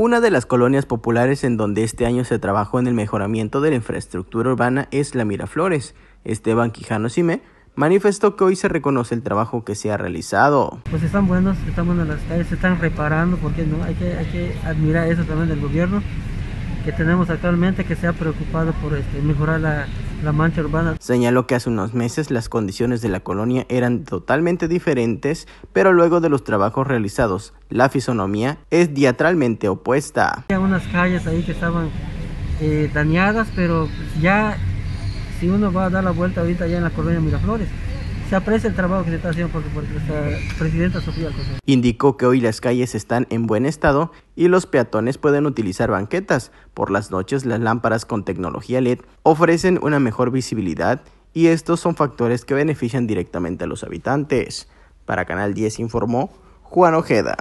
Una de las colonias populares en donde este año se trabajó en el mejoramiento de la infraestructura urbana es la Miraflores. Esteban Quijano Sime manifestó que hoy se reconoce el trabajo que se ha realizado. Pues están buenos, están buenas las calles, se están reparando, porque no hay que, hay que admirar eso también del gobierno que tenemos actualmente que se ha preocupado por este, mejorar la la mancha urbana. Señaló que hace unos meses las condiciones de la colonia eran totalmente diferentes, pero luego de los trabajos realizados, la fisonomía es diatralmente opuesta. Hay unas calles ahí que estaban eh, dañadas, pero ya si uno va a dar la vuelta ahorita ya en la colonia Miraflores, se aprecia el trabajo que se está haciendo por, nuestra presidenta Sofía Indicó que hoy las calles están en buen estado y los peatones pueden utilizar banquetas. Por las noches las lámparas con tecnología LED ofrecen una mejor visibilidad y estos son factores que benefician directamente a los habitantes. Para Canal 10 informó Juan Ojeda.